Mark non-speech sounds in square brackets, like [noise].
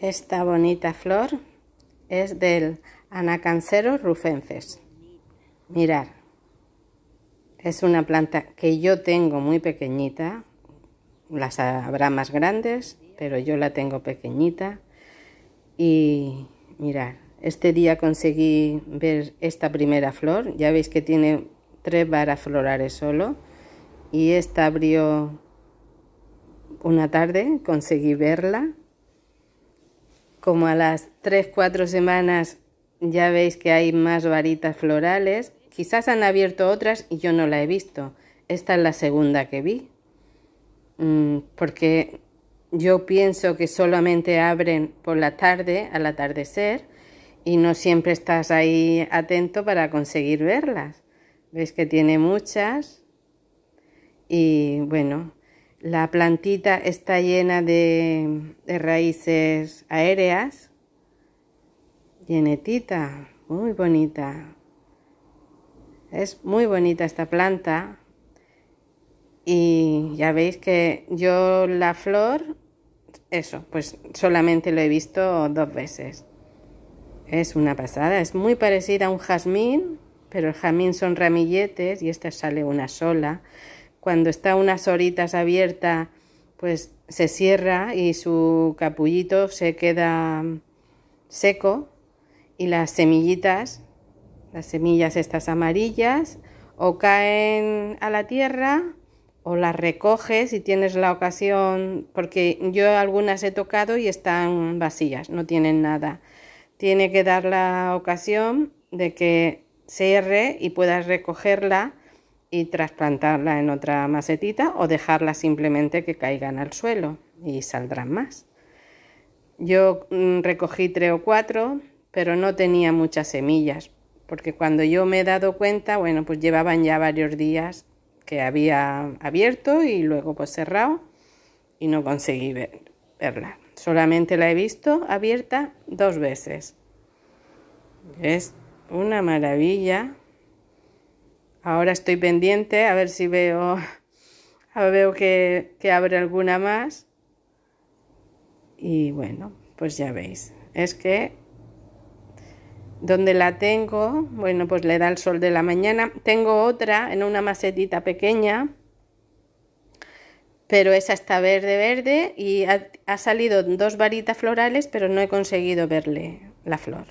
Esta bonita flor es del anacanceros rufenses. Mirar, es una planta que yo tengo muy pequeñita, las habrá más grandes, pero yo la tengo pequeñita. Y mirar, este día conseguí ver esta primera flor, ya veis que tiene tres varas florales solo, y esta abrió una tarde, conseguí verla como a las 3-4 semanas ya veis que hay más varitas florales, quizás han abierto otras y yo no la he visto. Esta es la segunda que vi, mm, porque yo pienso que solamente abren por la tarde, al atardecer, y no siempre estás ahí atento para conseguir verlas. Veis que tiene muchas y bueno, la plantita está llena de, raíces aéreas, llenetita, muy bonita. Es muy bonita esta planta y ya veis que yo la flor, eso, pues solamente lo he visto dos veces. Es una pasada, es muy parecida a un jazmín, pero el jazmín son ramilletes y esta sale una sola cuando está unas horitas abierta, pues se cierra y su capullito se queda seco y las semillitas, las semillas estas amarillas, o caen a la tierra o las recoges y tienes la ocasión, porque yo algunas he tocado y están vacías, no tienen nada. Tiene que dar la ocasión de que cierre y puedas recogerla y trasplantarla en otra macetita o dejarla simplemente que caigan al suelo y saldrán más. Yo mm, recogí tres o cuatro, pero no tenía muchas semillas, porque cuando yo me he dado cuenta, bueno, pues llevaban ya varios días que había abierto y luego pues cerrado y no conseguí verla. Solamente la he visto abierta dos veces. Es una maravilla Ahora estoy pendiente a ver si veo, [laughs] veo que, abre alguna más. Y bueno, pues ya veis. Es que donde la tengo, bueno, pues le da el sol de la mañana. Tengo otra en una macetita pequeña, pero esa está verde, verde y ha salido dos varitas florales, pero no he conseguido verle la flor.